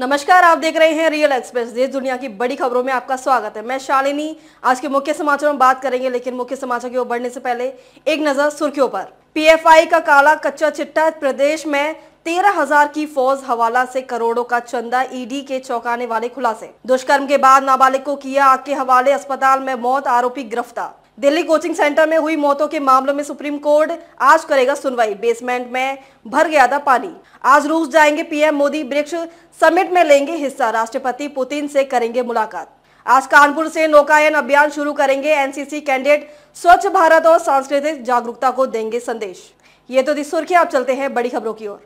नमस्कार आप देख रहे हैं रियल एक्सप्रेस देश दुनिया की बड़ी खबरों में आपका स्वागत है मैं शालिनी आज के मुख्य समाचारों में बात करेंगे लेकिन मुख्य समाचार की ओर बढ़ने से पहले एक नजर सुर्खियों पर पीएफआई का काला कच्चा चिट्टा प्रदेश में तेरह हजार की फौज हवाला से करोड़ों का चंदा ईडी e के चौंकाने वाले खुलासे दुष्कर्म के बाद नाबालिग को किया आग के हवाले अस्पताल में मौत आरोपी गिरफ्तार दिल्ली कोचिंग सेंटर में हुई मौतों के मामलों में सुप्रीम कोर्ट आज करेगा सुनवाई बेसमेंट में भर गया था पानी आज रूस जाएंगे पीएम मोदी ब्रिक्स समिट में लेंगे हिस्सा राष्ट्रपति पुतिन से करेंगे मुलाकात आज कानपुर से नौकायन अभियान शुरू करेंगे एनसीसी कैंडिडेट स्वच्छ भारत और सांस्कृतिक जागरूकता को देंगे संदेश ये तो दी सुर्खियां आप चलते हैं बड़ी खबरों की ओर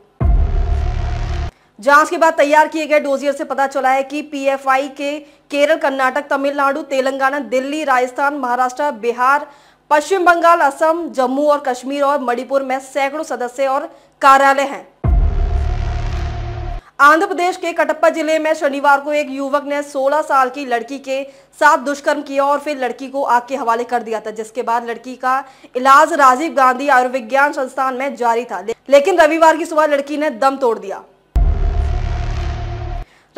जांच के बाद तैयार किए गए डोजियर से पता चला है कि पीएफआई के केरल कर्नाटक तमिलनाडु तेलंगाना दिल्ली राजस्थान महाराष्ट्र बिहार पश्चिम बंगाल असम जम्मू और कश्मीर और मणिपुर में सैकड़ों सदस्य और कार्यालय हैं आंध्र प्रदेश के कटप्पा जिले में शनिवार को एक युवक ने 16 साल की लड़की के साथ दुष्कर्म किया और फिर लड़की को आग के हवाले कर दिया था जिसके बाद लड़की का इलाज राजीव गांधी आयुर्विज्ञान संस्थान में जारी था लेकिन रविवार की सुबह लड़की ने दम तोड़ दिया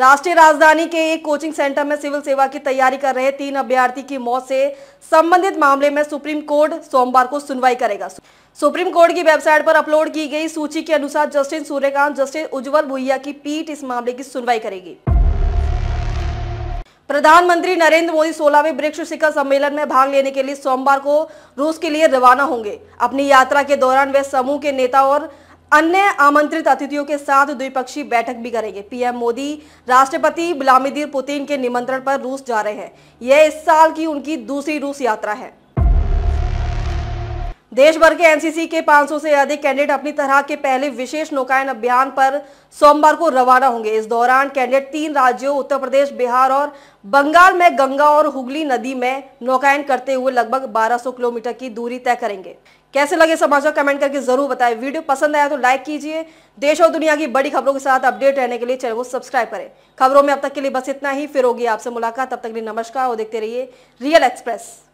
राष्ट्रीय राजधानी के एक कोचिंग सेंटर में सिविल सेवा की तैयारी कर रहे तीन अभ्यर्थी की मौत से संबंधित मामले में सुप्रीम कोर्ट सोमवार को सुनवाई करेगा सुप्रीम कोर्ट की वेबसाइट पर अपलोड की गई सूची के अनुसार जस्टिस सूर्यकांत जस्टिस उज्जवल भुइया की पीठ इस मामले की सुनवाई करेगी प्रधानमंत्री नरेंद्र मोदी सोलहवें ब्रिक्स शिखर सम्मेलन में भाग लेने के लिए सोमवार को रूस के लिए रवाना होंगे अपनी यात्रा के दौरान वे समूह के नेता और अन्य आमंत्रित अतिथियों के साथ द्विपक्षीय बैठक भी करेंगे पीएम मोदी राष्ट्रपति व्लादिमीर पुतिन के निमंत्रण पर रूस जा रहे हैं यह इस साल की उनकी दूसरी रूस यात्रा है देश भर के एनसीसी के 500 से अधिक कैंडिडेट अपनी तरह के पहले विशेष नौकायन अभियान पर सोमवार को रवाना होंगे इस दौरान कैंडिडेट तीन राज्यों उत्तर प्रदेश बिहार और बंगाल में गंगा और हुगली नदी में नौकायन करते हुए लगभग 1200 किलोमीटर की दूरी तय करेंगे कैसे लगे समाचार कमेंट करके जरूर बताएं वीडियो पसंद आया तो लाइक कीजिए देश और दुनिया की बड़ी खबरों के साथ अपडेट रहने के लिए चैनल को सब्सक्राइब करें खबरों में अब तक के लिए बस इतना ही फिर होगी आपसे मुलाकात तब तक के लिए नमस्कार और देखते रहिए रियल एक्सप्रेस